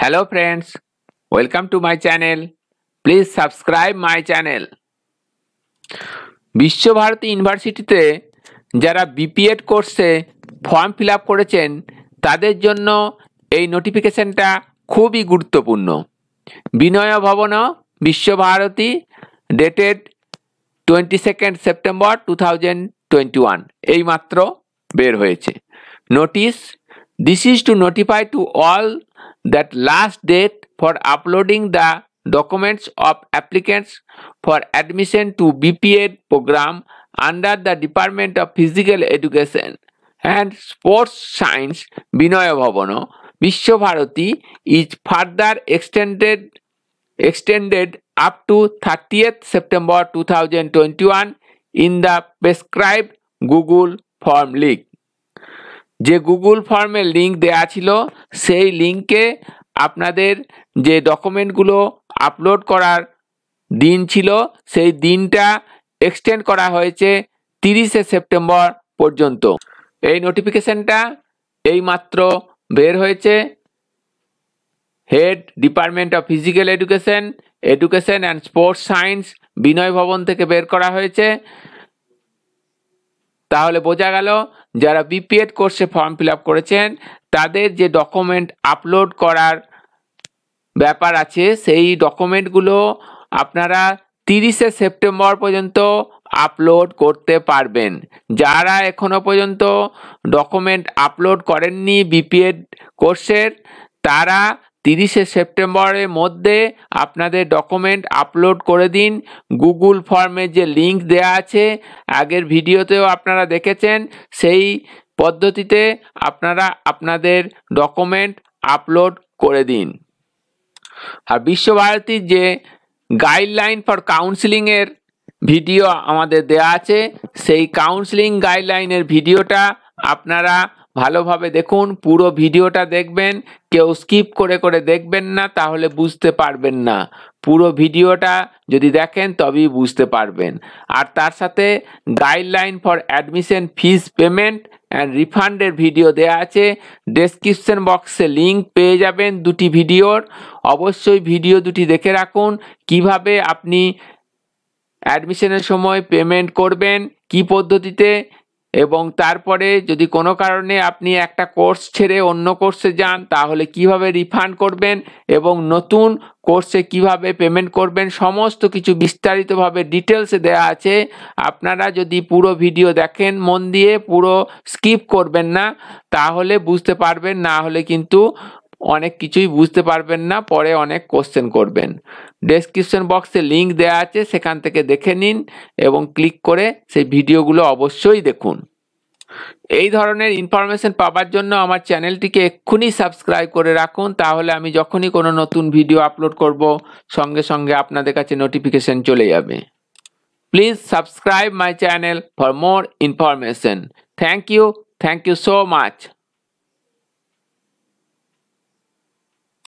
Hello friends welcome to my channel please subscribe my channel Visva-Bharati ইউনিভার্সিটিতে যারা BPEd কোর্সে form fill up করেছেন তাদের জন্য এই নোটিফিকেশনটা খুবই গুরুত্বপূর্ণ Vinaya Bhavana Visva-Bharati dated twenty second September two thousand twenty one এই মাত্র বের হয়েছে notice this is to notify to all that last date for uploading the documents of applicants for admission to BPA program under the Department of Physical Education and Sports Science Binoya Bhavano Vishwabharati is further extended extended up to 30th September 2021 in the prescribed Google Form link. যে Google ফর্মে link দেয়া ছিল সেই লিঙ্কে আপনাদের যে ডকুমেন্টগুলো upload করার দিন ছিল সেই দিনটা এক্সটেন্ড করা হয়েছে তিরিশে সেপ্টেম্বর পর্যন্ত এই নোটিফিকেশনটা এই মাত্র বের হয়েছে head department of physical education education and sports science Vinaya Bhavana থেকে বের করা হয়েছে তাহলে বোঝা গেল যারা বিপিএড কোর্সে ফর্ম ফিল করেছেন তাদের যে ডকুমেন্ট আপলোড করার ব্যাপার আছে সেই ডকুমেন্টগুলো আপনারা তিরিশে সেপ্টেম্বর পর্যন্ত আপলোড করতে পারবেন যারা এখনও পর্যন্ত ডকুমেন্ট আপলোড করেননি বিপিএড কোর্সের তারা তিরিশে সেপ্টেম্বরের মধ্যে আপনাদের ডকুমেন্ট আপলোড করে দিন গুগল ফর্মে যে লিঙ্ক দেয়া আছে আগের ভিডিওতেও আপনারা দেখেছেন সেই পদ্ধতিতে আপনারা আপনাদের ডকুমেন্ট আপলোড করে দিন আর বিশ্বভারতীর যে গাইডলাইন ফর কাউন্সিলিংয়ের ভিডিও আমাদের দেয়া আছে সেই কাউন্সিলিং গাইডলাইনের ভিডিওটা আপনারা ভালোভাবে দেখুন পুরো ভিডিওটা দেখবেন কেউ স্কিপ করে করে দেখবেন না তাহলে বুঝতে পারবেন না পুরো ভিডিওটা যদি দেখেন তবেই বুঝতে পারবেন আর তার সাথে guideline for admission fees payment and রিফান্ডের ভিডিও দেয়া আছে ডেসক্রিপশন বক্সে লিঙ্ক পেয়ে যাবেন দুটি ভিডিওর অবশ্যই ভিডিও দুটি দেখে রাখুন কিভাবে আপনি অ্যাডমিশনের সময় পেমেন্ট করবেন কি পদ্ধতিতে এবং তারপরে যদি কোনো কারণে আপনি একটা কোর্স ছেড়ে অন্য কোর্সে যান তাহলে কিভাবে রিফান্ড করবেন এবং নতুন কোর্সে কিভাবে পেমেন্ট করবেন সমস্ত কিছু বিস্তারিতভাবে ডিটেলসে দেয়া আছে আপনারা যদি পুরো ভিডিও দেখেন মন দিয়ে পুরো স্কিপ করবেন না তাহলে বুঝতে পারবেন না হলে কিন্তু অনেক কিছুই বুঝতে পারবেন না পরে অনেক কোশ্চেন করবেন ডেসক্রিপশন বক্সে লিঙ্ক দেওয়া আছে সেখান থেকে দেখে নিন এবং ক্লিক করে সেই ভিডিওগুলো অবশ্যই দেখুন এই ধরনের ইনফরমেশন পাওয়ার জন্য আমার চ্যানেলটিকে এক্ষুনি সাবস্ক্রাইব করে রাখুন তাহলে আমি যখনই কোনো নতুন ভিডিও আপলোড করব সঙ্গে সঙ্গে আপনাদের কাছে নোটিফিকেশন চলে যাবে please subscribe my channel for more information thank you thank you so much